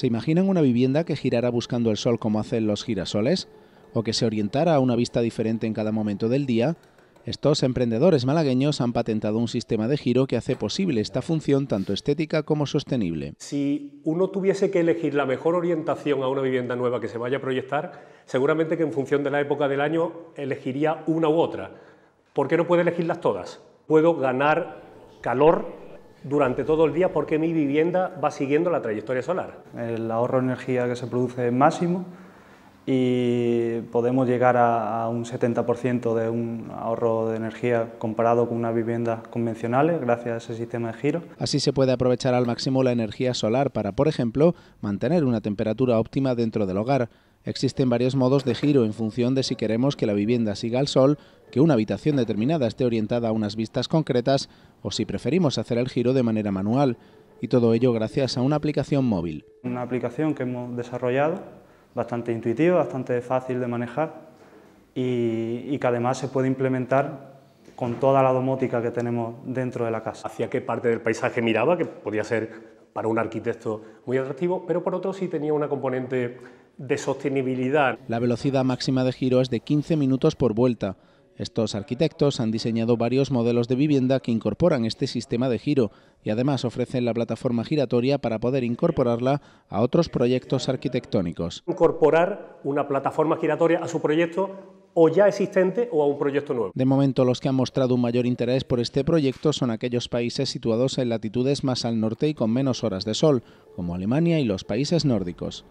¿Se imaginan una vivienda que girara buscando el sol como hacen los girasoles? ¿O que se orientara a una vista diferente en cada momento del día? Estos emprendedores malagueños han patentado un sistema de giro que hace posible esta función tanto estética como sostenible. Si uno tuviese que elegir la mejor orientación a una vivienda nueva que se vaya a proyectar, seguramente que en función de la época del año elegiría una u otra. ¿Por qué no puedo elegirlas todas? Puedo ganar calor durante todo el día porque mi vivienda va siguiendo la trayectoria solar. El ahorro de energía que se produce es máximo y podemos llegar a, un 70% de un ahorro de energía comparado con unas viviendas convencionales eh, gracias a ese sistema de giro. Así se puede aprovechar al máximo la energía solar para, por ejemplo, mantener una temperatura óptima dentro del hogar Existen varios modos de giro en función de si queremos que la vivienda siga al sol, que una habitación determinada esté orientada a unas vistas concretas o si preferimos hacer el giro de manera manual, y todo ello gracias a una aplicación móvil. Una aplicación que hemos desarrollado, bastante intuitiva, bastante fácil de manejar y, que además se puede implementar con toda la domótica que tenemos dentro de la casa. ¿Hacia qué parte del paisaje miraba? Que podía ser para un arquitecto muy atractivo, pero por otro sí tenía una componente de sostenibilidad. La velocidad máxima de giro es de 15 minutos por vuelta. Estos arquitectos han diseñado varios modelos de vivienda que incorporan este sistema de giro y además ofrecen la plataforma giratoria para poder incorporarla a otros proyectos arquitectónicos. Incorporar una plataforma giratoria a su proyecto o ya existente o a un proyecto nuevo. De momento, los que han mostrado un mayor interés por este proyecto son aquellos países situados en latitudes más al norte y con menos horas de sol, como Alemania y los países nórdicos.